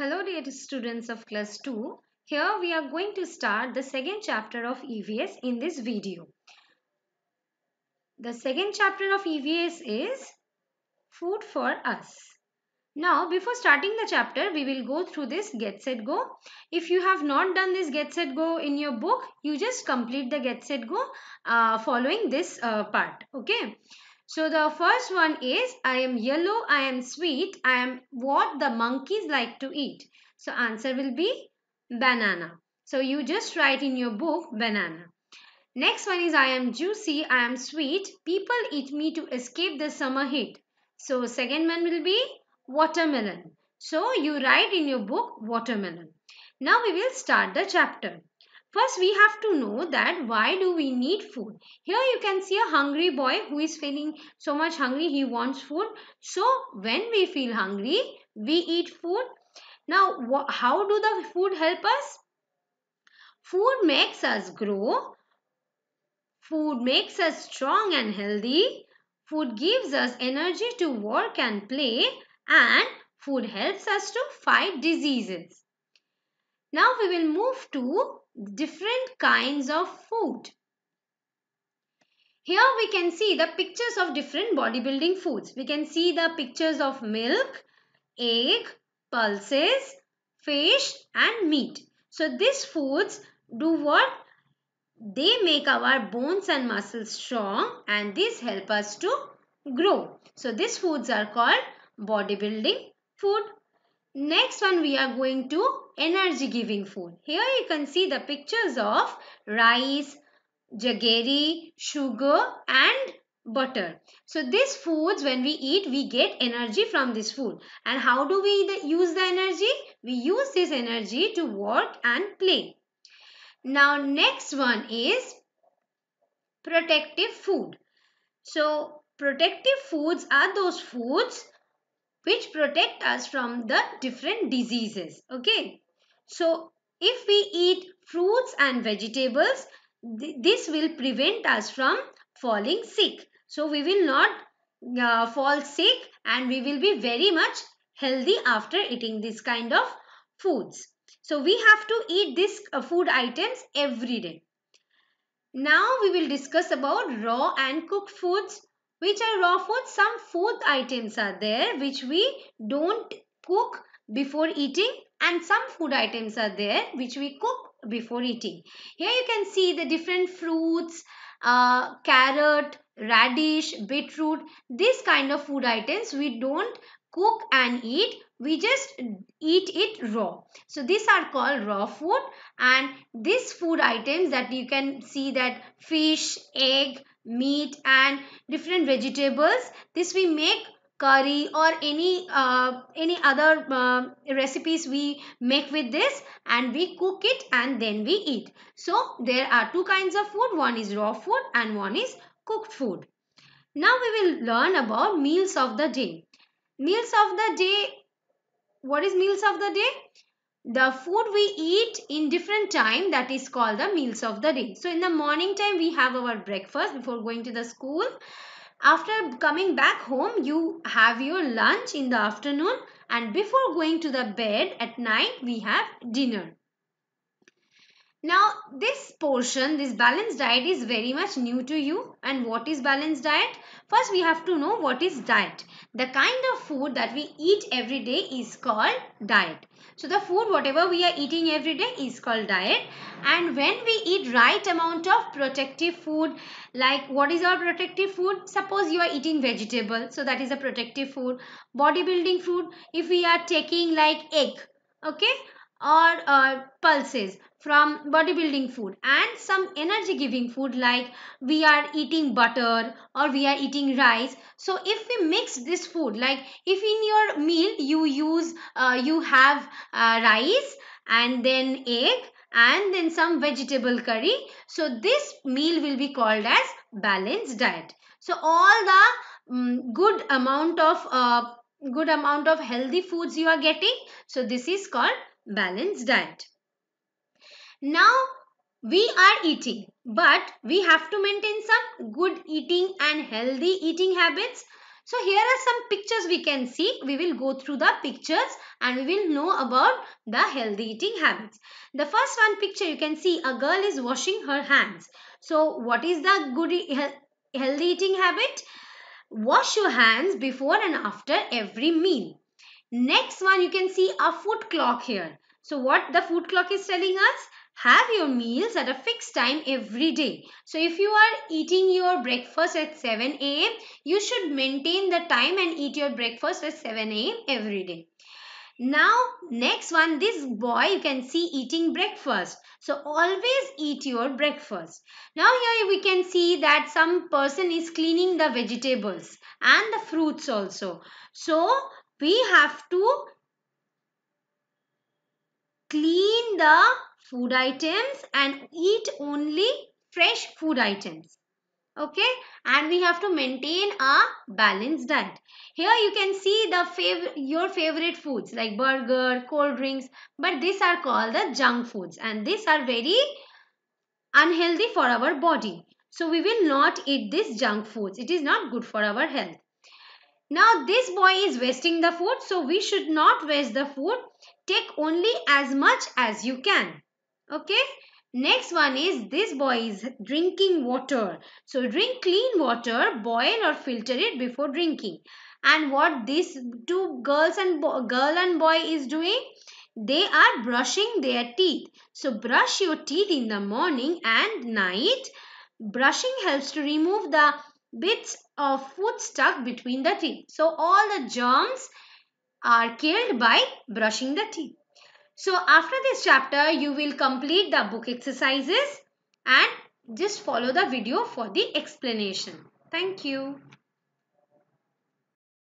Hello dear students of class 2. Here we are going to start the second chapter of EVS in this video. The second chapter of EVS is Food for Us. Now before starting the chapter we will go through this Get Set Go. If you have not done this Get Set Go in your book you just complete the Get Set Go uh, following this uh, part. Okay. So the first one is I am yellow, I am sweet, I am what the monkeys like to eat. So answer will be banana. So you just write in your book banana. Next one is I am juicy, I am sweet, people eat me to escape the summer heat. So second one will be watermelon. So you write in your book watermelon. Now we will start the chapter. First, we have to know that why do we need food? Here you can see a hungry boy who is feeling so much hungry, he wants food. So, when we feel hungry, we eat food. Now, how do the food help us? Food makes us grow. Food makes us strong and healthy. Food gives us energy to work and play. And food helps us to fight diseases. Now we will move to different kinds of food. Here we can see the pictures of different bodybuilding foods. We can see the pictures of milk, egg, pulses, fish and meat. So these foods do what? They make our bones and muscles strong and these help us to grow. So these foods are called bodybuilding food Next one we are going to energy giving food. Here you can see the pictures of rice, jaggery, sugar and butter. So these foods when we eat we get energy from this food. And how do we use the energy? We use this energy to work and play. Now next one is protective food. So protective foods are those foods which protect us from the different diseases. Okay. So, if we eat fruits and vegetables, th this will prevent us from falling sick. So, we will not uh, fall sick and we will be very much healthy after eating this kind of foods. So, we have to eat these uh, food items every day. Now, we will discuss about raw and cooked foods which are raw food? some food items are there which we don't cook before eating and some food items are there which we cook before eating here you can see the different fruits uh, carrot radish beetroot this kind of food items we don't cook and eat we just eat it raw so these are called raw food and these food items that you can see that fish egg meat and different vegetables this we make curry or any uh, any other uh, recipes we make with this and we cook it and then we eat so there are two kinds of food one is raw food and one is cooked food now we will learn about meals of the day meals of the day what is meals of the day the food we eat in different time that is called the meals of the day so in the morning time we have our breakfast before going to the school after coming back home you have your lunch in the afternoon and before going to the bed at night we have dinner now this portion, this balanced diet is very much new to you. And what is balanced diet? First we have to know what is diet. The kind of food that we eat every day is called diet. So the food whatever we are eating every day is called diet. And when we eat right amount of protective food, like what is our protective food? Suppose you are eating vegetable, so that is a protective food. Bodybuilding food, if we are taking like egg, okay? or uh, pulses from bodybuilding food and some energy giving food like we are eating butter or we are eating rice so if we mix this food like if in your meal you use uh, you have uh, rice and then egg and then some vegetable curry so this meal will be called as balanced diet so all the um, good amount of uh, good amount of healthy foods you are getting so this is called balanced diet. Now we are eating but we have to maintain some good eating and healthy eating habits. So here are some pictures we can see. We will go through the pictures and we will know about the healthy eating habits. The first one picture you can see a girl is washing her hands. So what is the good healthy eating habit? Wash your hands before and after every meal. Next one, you can see a food clock here. So what the food clock is telling us? Have your meals at a fixed time every day. So if you are eating your breakfast at 7 a.m., you should maintain the time and eat your breakfast at 7 a.m. every day. Now, next one, this boy you can see eating breakfast. So always eat your breakfast. Now here we can see that some person is cleaning the vegetables and the fruits also. So we have to clean the food items and eat only fresh food items okay and we have to maintain a balanced diet here you can see the fav your favorite foods like burger cold drinks but these are called the junk foods and these are very unhealthy for our body so we will not eat these junk foods it is not good for our health now this boy is wasting the food so we should not waste the food. Take only as much as you can. Okay. Next one is this boy is drinking water. So drink clean water, boil or filter it before drinking. And what these two girls and girl and boy is doing? They are brushing their teeth. So brush your teeth in the morning and night. Brushing helps to remove the bits of food stuck between the teeth. So all the germs are killed by brushing the teeth. So after this chapter, you will complete the book exercises and just follow the video for the explanation. Thank you.